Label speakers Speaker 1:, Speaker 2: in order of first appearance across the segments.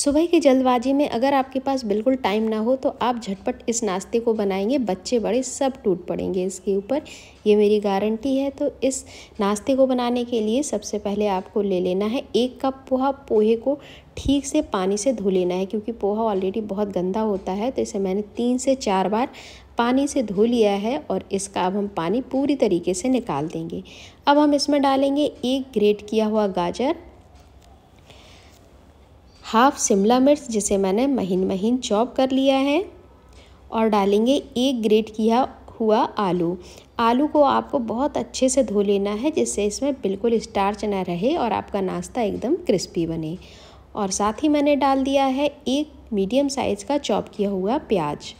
Speaker 1: सुबह की जल्दबाजी में अगर आपके पास बिल्कुल टाइम ना हो तो आप झटपट इस नाश्ते को बनाएंगे बच्चे बड़े सब टूट पड़ेंगे इसके ऊपर ये मेरी गारंटी है तो इस नाश्ते को बनाने के लिए सबसे पहले आपको ले लेना है एक कप पोहा पोहे को ठीक से पानी से धो लेना है क्योंकि पोहा ऑलरेडी बहुत गंदा होता है तो इसे मैंने तीन से चार बार पानी से धो लिया है और इसका अब हम पानी पूरी तरीके से निकाल देंगे अब हम इसमें डालेंगे एक ग्रेट किया हुआ गाजर हाफ शिमला मिर्च जिसे मैंने महीन महीन चॉप कर लिया है और डालेंगे एक ग्रेट किया हुआ आलू आलू को आपको बहुत अच्छे से धो लेना है जिससे इसमें बिल्कुल स्टार्च ना रहे और आपका नाश्ता एकदम क्रिस्पी बने और साथ ही मैंने डाल दिया है एक मीडियम साइज़ का चॉप किया हुआ प्याज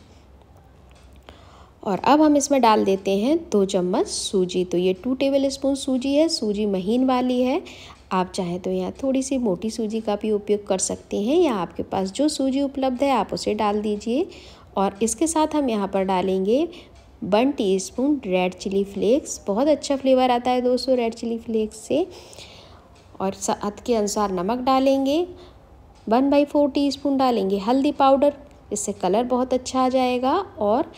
Speaker 1: और अब हम इसमें डाल देते हैं दो चम्मच सूजी तो ये टू टेबल स्पून सूजी है सूजी महीन वाली है आप चाहें तो यहाँ थोड़ी सी मोटी सूजी का भी उपयोग कर सकते हैं या आपके पास जो सूजी उपलब्ध है आप उसे डाल दीजिए और इसके साथ हम यहाँ पर डालेंगे one teaspoon red chilli flakes बहुत अच्छा फ्लेवर आता है दोस्तों रेड चिली फ्लेक्स से और साथ के अनुसार नमक डालेंगे वन बाई फोर टी डालेंगे हल्दी पाउडर इससे कलर बहुत अच्छा आ जाएगा और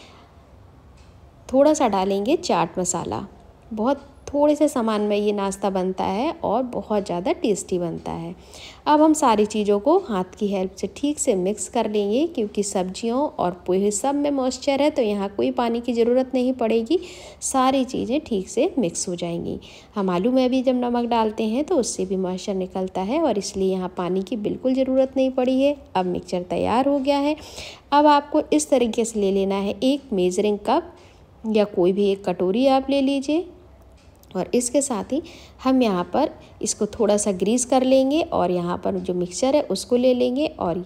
Speaker 1: थोड़ा सा डालेंगे चाट मसाला बहुत थोड़े से सामान में ये नाश्ता बनता है और बहुत ज़्यादा टेस्टी बनता है अब हम सारी चीज़ों को हाथ की हेल्प से ठीक से मिक्स कर लेंगे क्योंकि सब्जियों और पोहे सब में मॉइस्चर है तो यहाँ कोई पानी की ज़रूरत नहीं पड़ेगी सारी चीज़ें ठीक से मिक्स हो जाएंगी हम आलू में भी जब नमक डालते हैं तो उससे भी मॉइस्चर निकलता है और इसलिए यहाँ पानी की बिल्कुल ज़रूरत नहीं पड़ी है अब मिक्सचर तैयार हो गया है अब आपको इस तरीके से ले लेना है एक मेजरिंग कप या कोई भी एक कटोरी आप ले लीजिए और इसके साथ ही हम यहाँ पर इसको थोड़ा सा ग्रीस कर लेंगे और यहाँ पर जो मिक्सचर है उसको ले लेंगे और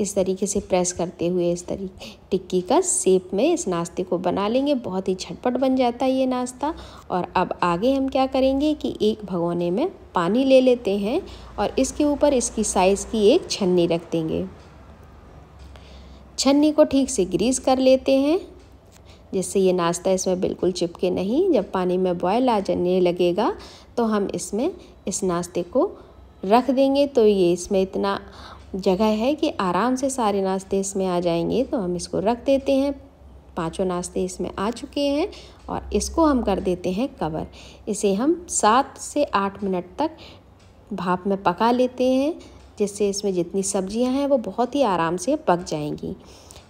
Speaker 1: इस तरीके से प्रेस करते हुए इस तरीके टिक्की का सेप में इस नाश्ते को बना लेंगे बहुत ही झटपट बन जाता है ये नाश्ता और अब आगे हम क्या करेंगे कि एक भगोने में पानी ले लेते हैं और इसके ऊपर इसकी साइज़ की एक छन्नी रख देंगे छन्नी को ठीक से ग्रीस कर लेते हैं जिससे ये नाश्ता इसमें बिल्कुल चिपके नहीं जब पानी में बॉयल आ जाने लगेगा तो हम इसमें इस नाश्ते को रख देंगे तो ये इसमें इतना जगह है कि आराम से सारे नाश्ते इसमें आ जाएंगे तो हम इसको रख देते हैं पांचों नाश्ते इसमें आ चुके हैं और इसको हम कर देते हैं कवर इसे हम सात से आठ मिनट तक भाप में पका लेते हैं जिससे इसमें जितनी सब्जियां हैं वो बहुत ही आराम से पक जाएंगी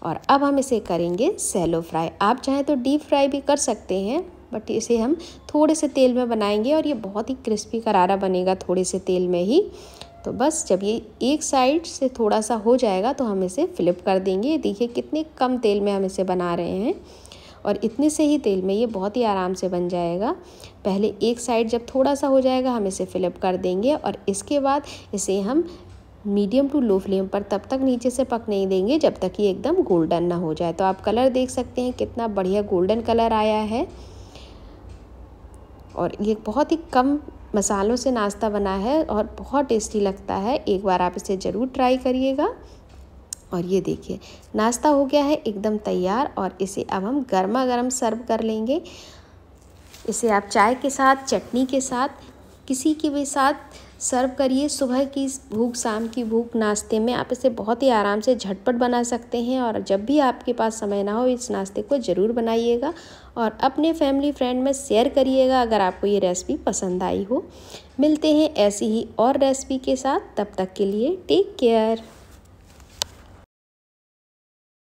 Speaker 1: और अब हम इसे करेंगे सैलो फ्राई आप चाहें तो डीप फ्राई भी कर सकते हैं बट इसे हम थोड़े से तेल में बनाएंगे और ये बहुत ही क्रिस्पी करारा बनेगा थोड़े से तेल में ही तो बस जब ये एक साइड से थोड़ा सा हो जाएगा तो हम इसे फ़्लिप कर देंगे देखिए कितने कम तेल में हम इसे बना रहे हैं और इतने से ही तेल में ये बहुत ही आराम से बन जाएगा पहले एक साइड जब थोड़ा सा हो जाएगा हम इसे फ़िलअप कर देंगे और इसके बाद इसे हम मीडियम टू लो फ्लेम पर तब तक नीचे से पक नहीं देंगे जब तक ये एकदम गोल्डन ना हो जाए तो आप कलर देख सकते हैं कितना बढ़िया गोल्डन कलर आया है और ये बहुत ही कम मसालों से नाश्ता बना है और बहुत टेस्टी लगता है एक बार आप इसे ज़रूर ट्राई करिएगा और ये देखिए नाश्ता हो गया है एकदम तैयार और इसे अब हम गर्मा गर्म सर्व कर लेंगे इसे आप चाय के साथ चटनी के साथ किसी के भी साथ सर्व करिए सुबह की भूख शाम की भूख नाश्ते में आप इसे बहुत ही आराम से झटपट बना सकते हैं और जब भी आपके पास समय ना हो इस नाश्ते को ज़रूर बनाइएगा और अपने फैमिली फ्रेंड में शेयर करिएगा अगर आपको ये रेसिपी पसंद आई हो मिलते हैं ऐसी ही और रेसिपी के साथ तब तक के लिए टेक केयर